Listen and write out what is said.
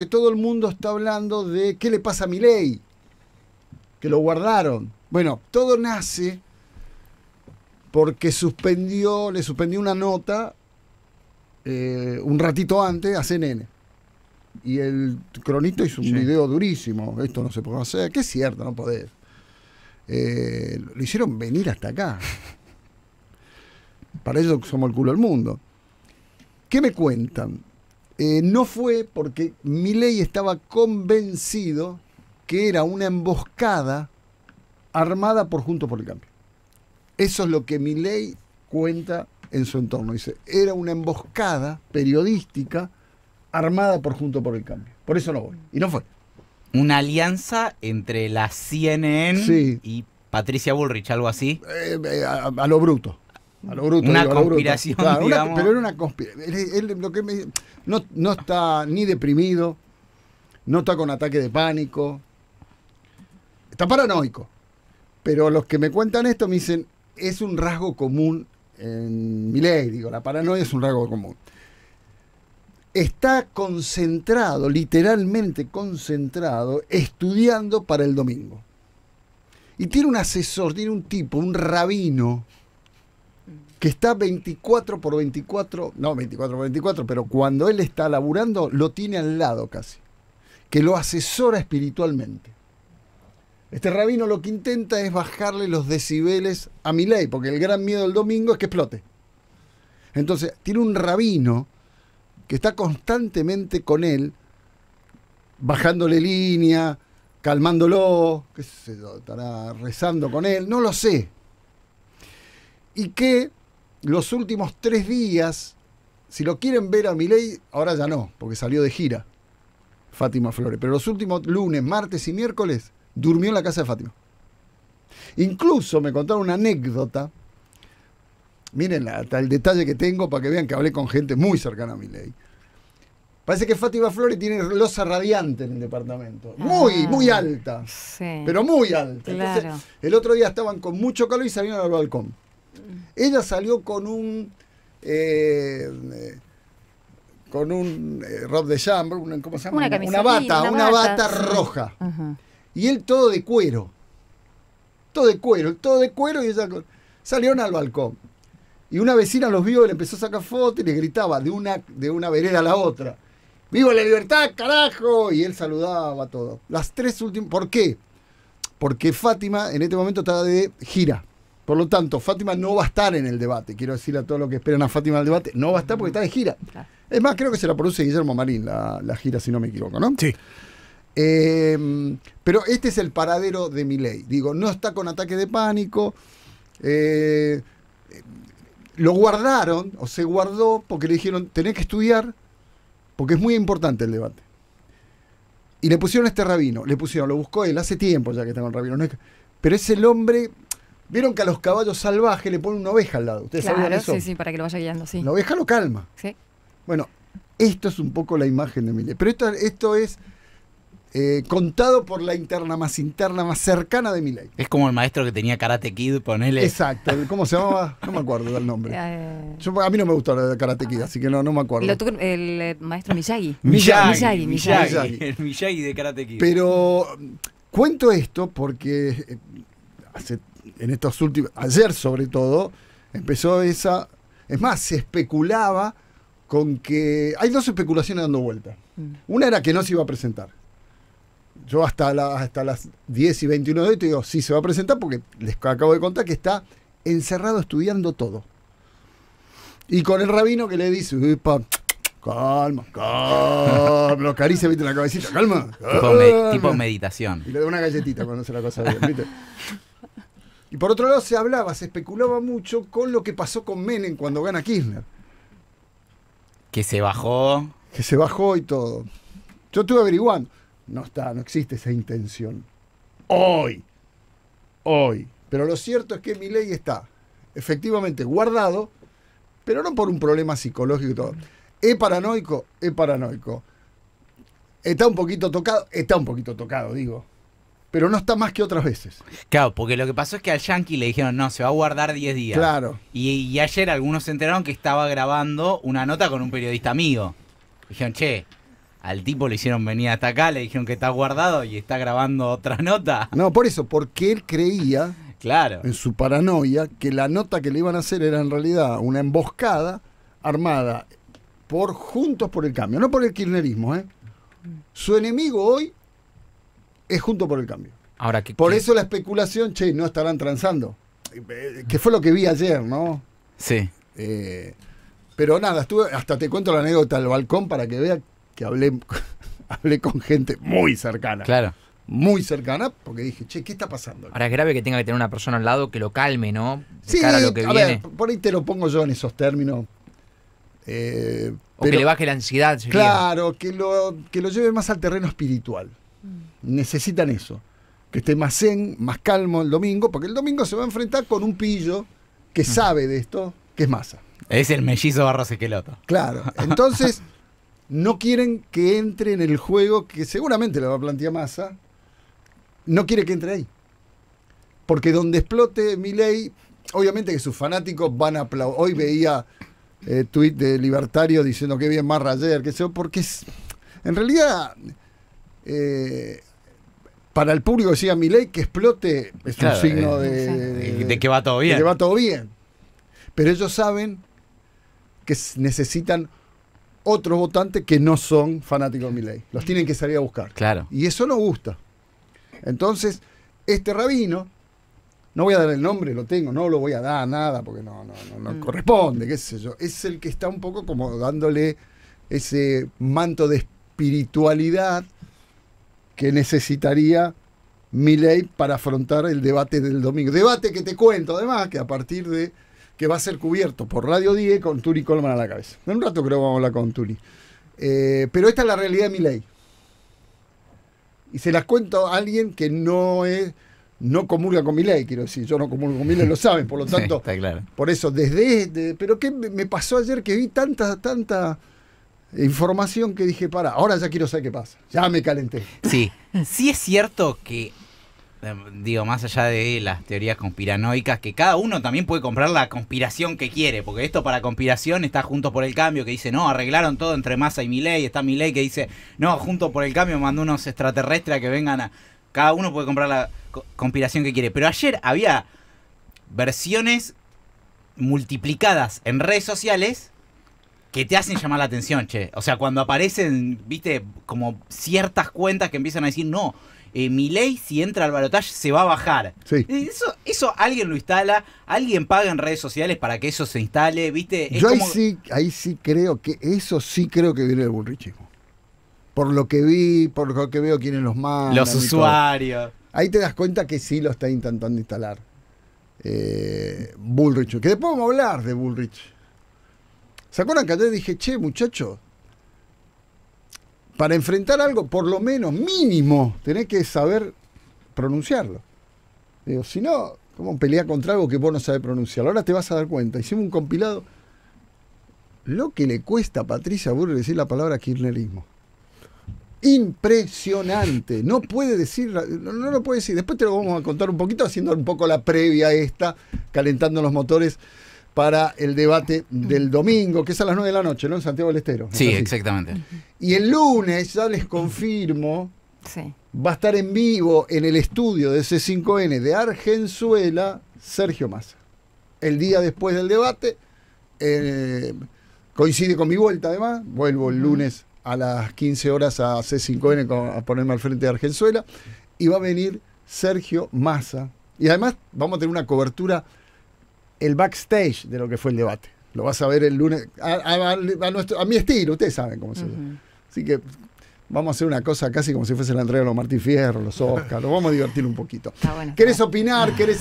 que todo el mundo está hablando de qué le pasa a mi ley, que lo guardaron. Bueno, todo nace porque suspendió, le suspendió una nota eh, un ratito antes a CNN. Y el cronito hizo un video durísimo, esto no se puede hacer, que es cierto, no podés. Eh, lo hicieron venir hasta acá. Para ellos somos el culo del mundo. ¿Qué me cuentan? Eh, no fue porque Milei estaba convencido que era una emboscada armada por Juntos por el Cambio. Eso es lo que Milei cuenta en su entorno. Dice, era una emboscada periodística armada por Juntos por el Cambio. Por eso no voy. Y no fue. Una alianza entre la CNN y Patricia Bullrich, algo así. Eh, eh, a lo bruto una conspiración, pero era una conspiración. no, está ni deprimido, no está con ataque de pánico, está paranoico. Pero los que me cuentan esto me dicen, es un rasgo común en ley. digo, la paranoia es un rasgo común. Está concentrado, literalmente concentrado, estudiando para el domingo. Y tiene un asesor, tiene un tipo, un rabino, que está 24 por 24, no 24 por 24, pero cuando él está laburando, lo tiene al lado casi, que lo asesora espiritualmente. Este rabino lo que intenta es bajarle los decibeles a mi ley, porque el gran miedo del domingo es que explote. Entonces, tiene un rabino que está constantemente con él, bajándole línea, calmándolo, qué sé estará rezando con él, no lo sé. Y que los últimos tres días, si lo quieren ver a Milei, ahora ya no, porque salió de gira Fátima Flores, pero los últimos lunes, martes y miércoles durmió en la casa de Fátima. Incluso me contaron una anécdota, miren hasta el detalle que tengo para que vean que hablé con gente muy cercana a Milei. Parece que Fátima Flores tiene losa radiante en el departamento. Muy, ah, muy alta. Pero muy alta. el otro día estaban con mucho calor y salieron al balcón. Ella salió con un. Eh, con un eh, rob de chambre, una, ¿cómo se llama? Una, bata, una, bata, roja. Y él todo de cuero. Todo de cuero, todo de cuero y ella salieron al balcón. Y una vecina los vio, le empezó a sacar fotos y le gritaba de una, de una vereda a la otra. ¡Viva la libertad, carajo! Y él saludaba a todos. Las tres últimas. ¿Por qué? Porque Fátima en este momento estaba de gira. Por lo tanto, Fátima no va a estar en el debate. Quiero decirle a todos los que esperan a Fátima en el debate, no va a estar porque está de gira. Es más, creo que se la produce Guillermo Marín, la, gira, si no me equivoco, ¿no? Sí. Em, pero este es el paradero de mi ley. Digo, no está con ataque de pánico. Eh, lo guardaron, o se guardó, porque le dijeron, tenés que estudiar, porque es muy importante el debate. Y le pusieron a este rabino, le pusieron, lo buscó él hace tiempo ya que está con rabino. No pero es el hombre Vieron que a los caballos salvajes le ponen una oveja al lado. ¿Ustedes saben sabían eso? Sí, sí, para que lo vaya guiando, sí. La oveja lo calma. Sí. bueno, esto es un poco la imagen de Milei. Pero esto, esto es eh, contado por la interna más interna, más cercana de Milei. Es como el maestro que tenía Karate Kid, ponele. Exacto, ¿cómo se llamaba? No me acuerdo del nombre. Eh, a mí no me gustó el Karate Kid, así que no, no me acuerdo. el, eh, maestro Miyagi. Miyagi. Miyagi, Miyagi. Miyagi, El Miyagi de Karate Kid. Pero mm, cuento esto porque hace en estos últimos, ayer sobre todo, empezó esa, es más, se especulaba con que hay dos especulaciones dando vuelta. Mm. Una era que no se iba a presentar. Yo hasta, hasta las 10 y 21 de hoy te digo, sí se va a presentar porque les acabo de contar que está encerrado estudiando todo. Y con el rabino que le dice, calma, calma, lo carice, viste la cabecita, calma. Tipo, meditación. Y le da una galletita cuando se la cosa bien, ¿viste? Y por otro lado se hablaba, se especulaba mucho con lo que pasó con Menem cuando gana Kirchner. Que se bajó. Que se bajó y todo. Yo estuve averiguando. No está, no existe esa intención. Hoy. Hoy. Pero lo cierto es que mi ley está efectivamente guardado, pero no por un problema psicológico y todo. ¿Es paranoico? Es paranoico. Está un poquito tocado, está un poquito tocado, digo pero no está más que otras veces. Claro, porque lo que pasó es que al Yankee le dijeron, no, se va a guardar 10 días. Claro. Y, ayer algunos se enteraron que estaba grabando una nota con un periodista amigo. Dijeron, che, al tipo le hicieron venir hasta acá, le dijeron que está guardado y está grabando otra nota. No, por eso, porque él creía, claro. en su paranoia, que la nota que le iban a hacer era en realidad una emboscada armada por Juntos por el Cambio, no por el kirchnerismo, ¿eh? Su enemigo hoy es junto por el cambio. Ahora, ¿qué, por eso la especulación, che, no estarán transando. Eh, que fue lo que vi ayer, ¿no? Sí. Eh, pero nada, estuve, hasta te cuento la anécdota del balcón para que veas que hablé, con gente muy cercana. Claro. Muy cercana, porque dije, che, ¿qué está pasando? Ahora es grave que tenga que tener una persona al lado que lo calme, ¿no? sí, cara a que Ver, por ahí te lo pongo yo en esos términos. Eh, que le baje la ansiedad. Claro, que lo, que lo lleve más al terreno espiritual necesitan eso. Que esté más zen, más calmo el domingo, porque el domingo se va a enfrentar con un pillo que sabe de esto, que es masa. Es el mellizo barro Claro. Entonces, no quieren que entre en el juego que seguramente lo va a plantear masa. No quiere que entre ahí. Porque donde explote ley, obviamente que sus fanáticos van a aplaudir. Hoy veía eh, tuit de Libertario diciendo que bien más ayer, que sé porque es, en realidad eh, para el público decía mi ley que explote es un signo eh, de, que va todo bien. va todo bien. Pero ellos saben que necesitan otros votantes que no son fanáticos de mi ley. Los tienen que salir a buscar. Claro. Y eso no gusta. Entonces, este rabino, no voy a dar el nombre, lo tengo, no lo voy a dar nada porque no, mm. corresponde, qué sé yo. Es el que está un poco como dándole ese manto de espiritualidad que necesitaría ley para afrontar el debate del domingo. Debate que te cuento, además, que a partir de que va a ser cubierto por Radio 10 con Turi Colman a la cabeza. En un rato creo que vamos a hablar con Turi. Eh, pero esta es la realidad de ley. Y se las cuento a alguien que no es no comulga con mi ley, quiero decir, yo no comulgo con mi ley, lo saben, por lo tanto, está claro. por eso, desde, pero qué me pasó ayer que vi tanta, tanta, información que dije, para, ahora ya quiero saber qué pasa. Ya me calenté. Sí, sí es cierto que, em, digo, más allá de las teorías conspiranoicas, que cada uno también puede comprar la conspiración que quiere, porque esto para conspiración está junto por el cambio, que dice, no, arreglaron todo entre Massa y ley está ley que dice, no, junto por el cambio mandó unos extraterrestres a que vengan a... Cada uno puede comprar la conspiración que quiere. Pero ayer había versiones multiplicadas en redes sociales que te hacen llamar la atención, che. O sea, cuando aparecen, viste, como ciertas cuentas que empiezan a decir, no, eh, mi ley si entra al balotaje se va a bajar. Sí. Eso, eso alguien lo instala, alguien paga en redes sociales para que eso se instale, viste. Yo ahí, sí, ahí sí creo que, eso sí creo que viene de bullrichismo. Por lo que vi, por lo que veo quiénes los más. Los usuarios. Ahí te das cuenta que sí lo está intentando instalar. Eh, Bullrich, que después vamos a hablar de Bullrich ¿Se acuerdan que ayer dije, che, muchacho, Para enfrentar algo, por lo menos mínimo, tenés que saber pronunciarlo. Digo, si no, ¿cómo pelea contra algo que vos no sabés pronunciar? Ahora te vas a dar cuenta. Hicimos un compilado. Lo que le cuesta a Patricia Burri decir la palabra kirchnerismo. Impresionante. No puede decir, no, lo puede decir. Después te lo vamos a contar un poquito, haciendo un poco la previa esta, calentando los motores para el debate del domingo, que es a las 9 de la noche, ¿no? En Santiago del Estero. Sí, exactamente. Y el lunes, ya les confirmo, va a estar en vivo en el estudio de C5N de Argenzuela, Sergio Massa. El día después del debate, eh, coincide con mi vuelta además, vuelvo el lunes a las 15 horas a C5N a ponerme al frente de Argenzuela, y va a venir Sergio Massa. Y además vamos a tener una cobertura el backstage de lo que fue el debate. Lo vas a ver el lunes, a, nuestro, a mi estilo, ustedes saben cómo se Así que vamos a hacer una cosa casi como si fuese la entrega de los Martín Fierro, los Oscar, lo vamos a divertir un poquito. ¿Querés opinar? ¿Querés